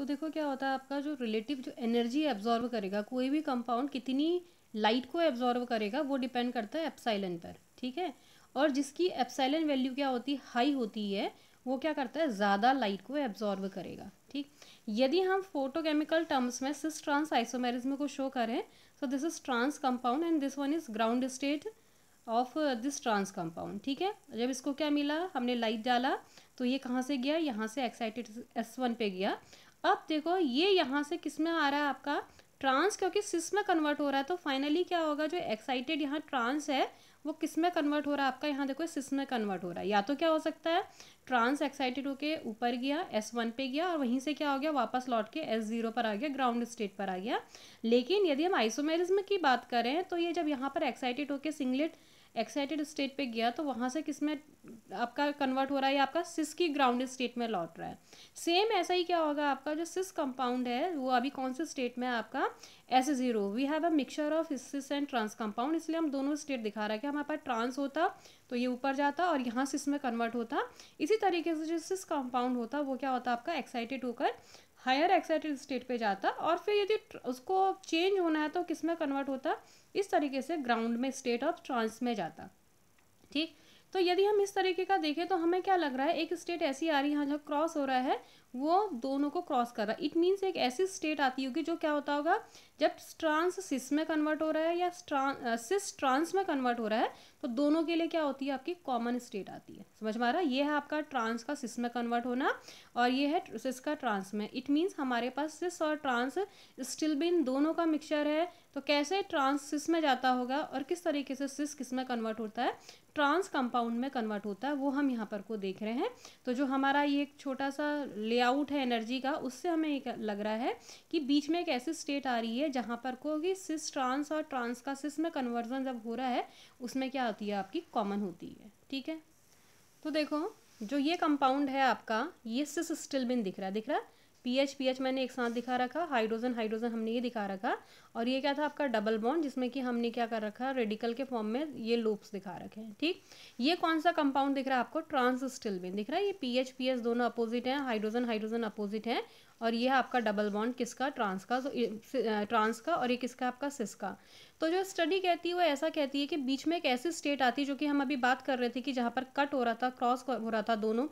तो देखो क्या होता है आपका जो रिलेटिव जो एनर्जी एब्जॉर्व करेगा कोई भी कंपाउंड कितनी लाइट को एब्जॉर्व करेगा वो डिपेंड करता है एप्साइलन पर ठीक है और जिसकी एप्साइलन वैल्यू क्या होती है हाई होती है वो क्या करता है ज़्यादा लाइट को एब्जॉर्व करेगा ठीक यदि हम फोटोकेमिकल टर्म्स में सिस ट्रांस आइसोमेरिज्म को शो करें so this is trans compound and this one is ground state of this trans compound ठीक है जब इसको क्या मिला हमने लाइट डाला तो ये कहाँ से गया यहाँ से एक्साइटेड एस वन पे गया अब देखो ये यहाँ से किस में आ रहा है आपका ट्रांस क्योंकि सिस में कन्वर्ट हो रहा है तो फाइनली क्या होगा जो एक्साइटेड यहाँ ट्रांस है वो किस में कन्वर्ट हो रहा है आपका यहाँ देखो सिस में कन्वर्ट हो रहा है या तो क्या हो सकता है ट्रांस एक्साइटेड होकर ऊपर गया एस वन पे गया और वहीं से क्या हो गया वापस लौट के एस ज़ीरो पर आ गया ग्राउंड स्टेट पर आ गया लेकिन यदि हम आइसोमेरिज्म की बात करें तो ये जब यहाँ पर एक्साइटेड होके सिंगलेट एक्साइटेड स्टेट पे गया तो वहाँ से किस में आपका कन्वर्ट हो रहा है या आपका सिस की ग्राउंड स्टेट में लौट रहा है सेम ऐसा ही क्या होगा आपका जो सिस कंपाउंड है वो अभी कौन से स्टेट में है आपका S zero we have a mixture of cis and trans compound इसलिए हम दोनों स्टेट दिखा रहा है कि हमारे पास ट्रांस होता तो ये ऊपर जाता और यहाँ सिस में कन्वर्ट होता इसी तरीके से जो सिस कंपाउंड होता वो क्या होता आपका एक्साइटेड होकर हायर एक्साइटेड स्टेट पे जाता और फिर यदि उसको चेंज होना है तो किस में कन्वर्ट होता इस तरीके से ग्राउंड में स्टेट ऑफ ट्रांस में जाता ठीक तो यदि हम इस तरीके का देखें तो हमें क्या लग रहा है एक स्टेट ऐसी आ रही है जो क्रॉस हो रहा है वो दोनों को क्रॉस कर रहा है इट मीन्स एक ऐसी स्टेट आती होगी जो क्या होता होगा जब ट्रांस सिस में कन्वर्ट हो रहा है या सिस ट्रांस में कन्वर्ट हो रहा है तो दोनों के लिए क्या होती है आपकी कॉमन स्टेट आती है समझ में आ रहा है ये है आपका ट्रांस का सिस में कन्वर्ट होना और ये है सिस का ट्रांस में इट मीन्स हमारे पास सिस और ट्रांस स्टिल बिन दोनों का मिक्सचर है तो कैसे ट्रांस सिस में जाता होगा और किस तरीके से सिस किस में कन्वर्ट होता है ट्रांस कंपाउंड में कन्वर्ट होता है वो हम यहाँ पर को देख रहे हैं तो जो हमारा ये एक छोटा सा लेआउट है एनर्जी का उससे हमें एक लग रहा है कि बीच में एक ऐसी स्टेट आ रही है जहाँ पर को कि सिस ट्रांस और ट्रांस का सिस में कन्वर्जन जब हो रहा है उसमें क्या होती है आपकी कॉमन होती है ठीक है तो देखो जो ये कंपाउंड है आपका ये सिस स्टिलबिन दिख रहा है दिख रहा है पीएच पीएच मैंने एक साथ दिखा रखा हाइड्रोजन हाइड्रोजन हमने ये दिखा रखा और ये क्या था आपका डबल बॉन्ड जिसमें कि हमने क्या कर रखा रेडिकल के फॉर्म में ये लूप्स दिखा रखे हैं ठीक ये कौन सा कंपाउंड दिख रहा है आपको ट्रांस स्टिलबिन दिख रहा है ये पी एच दोनों अपोजिट हैं हाइड्रोजन हाइड्रोजन अपोजिट हैं और ये है आपका डबल बॉन्ड किसका ट्रांस का तो ट्रांस का और ये किसका आपका सिस का तो जो स्टडी कहती है वो ऐसा कहती है कि बीच में एक ऐसी स्टेट आती है जो कि हम अभी बात कर रहे थे कि जहाँ पर कट हो रहा था क्रॉस हो रहा था दोनों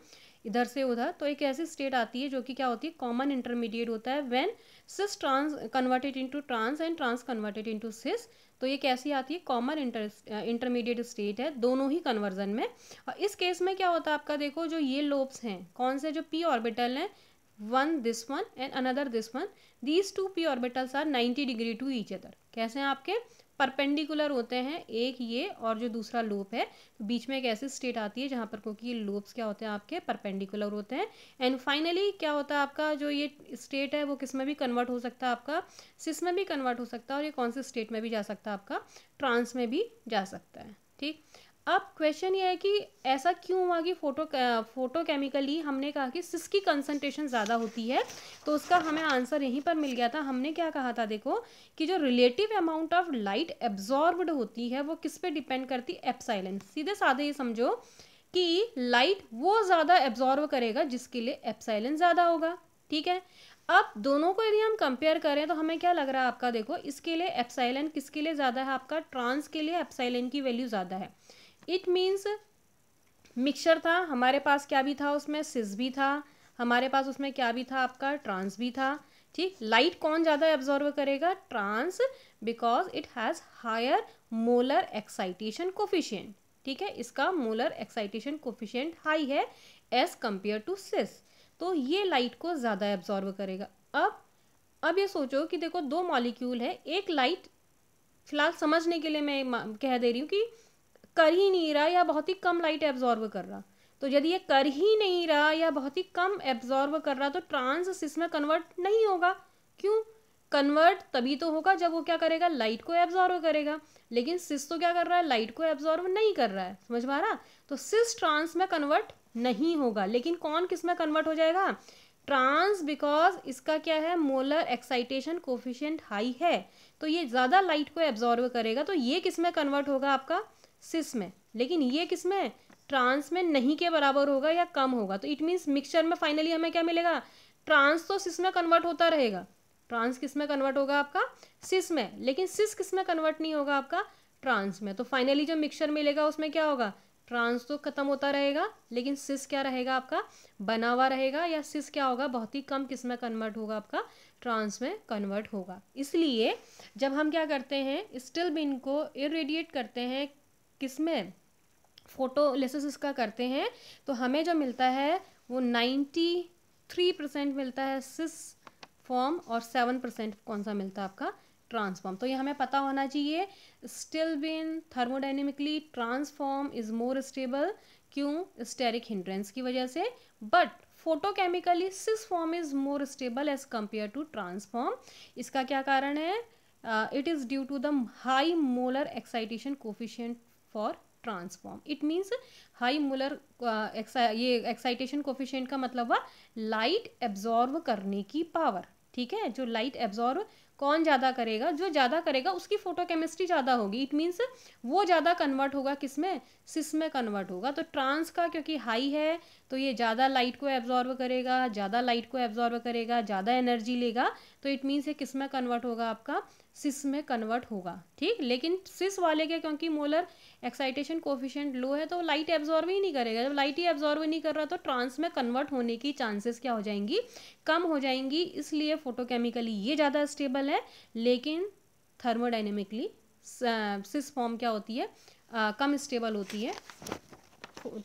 इधर से उधर तो एक ऐसी स्टेट आती है जो कि क्या होती है कॉमन इंटरमीडिएट होता है when cis trans converted into trans and trans converted into cis तो ये कैसी आती है कॉमन इंटर इंटरमीडिएट स्टेट है दोनों ही कन्वर्जन में और इस केस में क्या होता है आपका देखो जो ये लोब्स हैं कौन से जो पी ऑर्बिटल हैं one this one and another this one these two P orbitals are 90 degree to each other कैसे हैं आपके परपेंडिकुलर होते हैं एक ये और जो दूसरा लोप है तो बीच में एक ऐसी स्टेट आती है जहाँ पर क्योंकि लोप्स क्या होते हैं आपके परपेंडिकुलर होते हैं एंड फाइनली क्या होता है आपका जो ये स्टेट है वो किस में भी कन्वर्ट हो सकता है आपका सिस में भी कन्वर्ट हो सकता है और ये कौन से स्टेट में भी जा सकता है आपका ट्रांस में भी जा सकता है ठीक अब क्वेश्चन ये है कि ऐसा क्यों हुआ कि फोटो फोटो केमिकली हमने कहा कि सिस की ज़्यादा होती है तो उसका हमें आंसर यहीं पर मिल गया था हमने क्या कहा था देखो कि जो relative amount of light absorbed होती है वो किस पे डिपेंड करती है एप्साइलेंस सीधे साधे ये समझो कि लाइट वो ज़्यादा एब्जॉर्व करेगा जिसके लिए एप्साइलेंस ज़्यादा होगा ठीक है अब दोनों को यदि हम कंपेयर करें तो हमें क्या लग रहा है आपका देखो इसके लिए एप्साइलन किसके लिए ज़्यादा है आपका ट्रांस के लिए एप्साइलन की वैल्यू ज़्यादा है इट मीन्स मिक्सचर था हमारे पास क्या भी था उसमें सिस भी था हमारे पास उसमें क्या भी था आपका ट्रांस भी था ठीक लाइट कौन ज़्यादा एब्जॉर्व करेगा trans because it has higher molar excitation coefficient ठीक है इसका मोलर एक्साइटेशन कोफिशियंट हाई है एज कम्पेयर टू सिस तो ये लाइट को ज़्यादा एब्जॉर्व करेगा अब अब ये सोचो कि देखो दो मॉलिक्यूल है एक लाइट फिलहाल समझने के लिए मैं कह दे रही हूँ कि कर ही नहीं रहा या बहुत ही कम लाइट एब्जॉर्व कर रहा तो यदि ये कर ही नहीं रहा या बहुत ही कम एब्जॉर्व कर रहा तो ट्रांस सिस में कन्वर्ट नहीं होगा क्यों कन्वर्ट तभी तो होगा जब वो क्या करेगा लाइट को एब्जॉर्व करेगा लेकिन सिस तो क्या कर रहा है लाइट को एब्जॉर्व नहीं कर रहा है समझ पा रहा तो सिस ट्रांस में कन्वर्ट नहीं होगा लेकिन कौन किस में कन्वर्ट हो जाएगा ट्रांस बिकॉज इसका क्या है मोलर एक्साइटेशन कोफिशियंट हाई है तो ये ज़्यादा लाइट को एब्जॉर्व करेगा तो ये किस में कन्वर्ट होगा आपका सिस में लेकिन ये किस में ट्रांस में नहीं के बराबर होगा या कम होगा तो इट मीन्स मिक्सचर में फाइनली हमें क्या मिलेगा ट्रांस तो सिस में कन्वर्ट होता रहेगा ट्रांस किस में कन्वर्ट होगा आपका सिस में लेकिन सिस किस में कन्वर्ट नहीं होगा आपका ट्रांस में तो फाइनली जो मिक्सचर मिलेगा उसमें क्या होगा ट्रांस तो खत्म होता रहेगा लेकिन सिस क्या रहेगा आपका बना हुआ रहेगा या सिस क्या होगा बहुत ही कम किस में कन्वर्ट होगा आपका ट्रांस में कन्वर्ट होगा इसलिए जब हम क्या करते हैं स्टिल बिन को इरेडिएट करते हैं किस में फोटोलिसिस का करते हैं तो हमें जो मिलता है वो नाइन्टी थ्री परसेंट मिलता है सिस फॉर्म और सेवन परसेंट कौन सा मिलता है आपका ट्रांसफॉर्म तो ये हमें पता होना चाहिए still been thermodynamically trans form is more stable क्यों स्टेरिक हिंड्रेंस की वजह से but photochemically cis form is more stable as compare to trans form इसका क्या कारण है it is due to the high molar excitation coefficient for trans form it means high molar ये excitation coefficient का मतलब हुआ लाइट एब्जॉर्व करने की पावर ठीक है जो लाइट एब्जॉर्व कौन ज़्यादा करेगा जो ज़्यादा करेगा उसकी फोटोकेमिस्ट्री ज़्यादा होगी इट मीन्स वो ज़्यादा कन्वर्ट होगा किस में सिस में कन्वर्ट होगा तो ट्रांस का क्योंकि हाई है तो ये ज़्यादा लाइट को एब्जॉर्व करेगा ज़्यादा लाइट को एब्जॉर्व करेगा ज़्यादा एनर्जी लेगा तो इट मीन्स ये किस में कन्वर्ट होगा आपका सिस में कन्वर्ट होगा ठीक लेकिन सिस वाले के क्योंकि मोलर एक्साइटेशन कोफिशेंट लो है तो लाइट एब्जॉर्व ही नहीं करेगा जब लाइट ही एब्जॉर्व नहीं कर रहा तो ट्रांस में कन्वर्ट होने की चांसेस क्या हो जाएंगी कम हो जाएंगी इसलिए फोटोकेमिकली ये ज़्यादा स्टेबल है लेकिन थर्मोडाइनमिकली सिस फॉर्म क्या होती है आ, कम स्टेबल होती है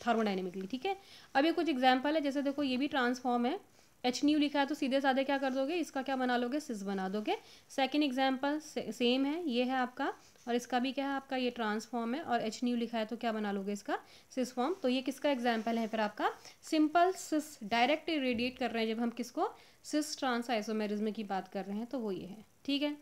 थर्मोडाइनमिकली ठीक है अभी कुछ एग्जाम्पल है जैसे देखो ये भी ट्रांसफॉर्म है एच न्यू लिखा है तो सीधे साधे क्या कर दोगे इसका क्या बना लोगे सिस बना दोगे सेकेंड एग्जाम्पल सेम है ये है आपका और इसका भी क्या है आपका ये ट्रांसफॉर्म है और एच न्यू लिखा है तो क्या बना लोगे इसका सिस फॉर्म तो ये किसका एग्जाम्पल है फिर आपका सिंपल सिस डायरेक्ट रेडिएट कर रहे हैं जब हम किसको सिस ट्रांस आइसोमेरिज्म की बात कर रहे हैं तो वो ये है ठीक है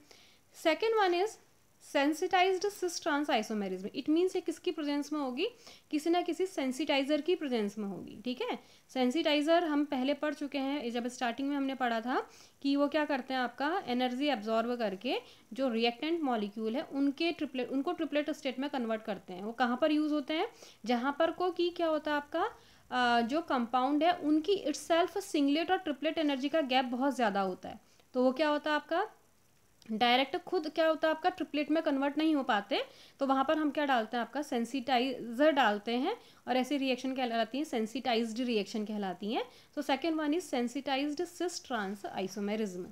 second one is sensitized cis trans isomerism में इट मीन्स ये किसकी प्रेजेंस में होगी किसी ना किसी सेंसिटाइजर की प्रेजेंस में होगी ठीक है सेंसिटाइजर हम पहले पढ़ चुके हैं जब स्टार्टिंग में हमने पढ़ा था कि वो क्या करते हैं आपका एनर्जी एब्जॉर्व करके जो रिएक्टेंट मॉलिक्यूल है उनके ट्रिपलेट उनको ट्रिपलेट स्टेट में कन्वर्ट करते हैं वो कहाँ पर यूज़ होते हैं जहाँ पर को कि क्या होता है आपका जो कंपाउंड है उनकी इट्स सिंगलेट और ट्रिपलेट एनर्जी का गैप बहुत ज़्यादा होता है तो वो क्या होता है आपका डायरेक्ट खुद क्या होता है आपका ट्रिपलेट में कन्वर्ट नहीं हो पाते तो वहाँ पर हम क्या डालते हैं आपका सेंसिटाइजर डालते हैं और ऐसी रिएक्शन कहलाती हैं सेंसिटाइज्ड रिएक्शन कहलाती हैं तो second one is sensitized cis trans isomerism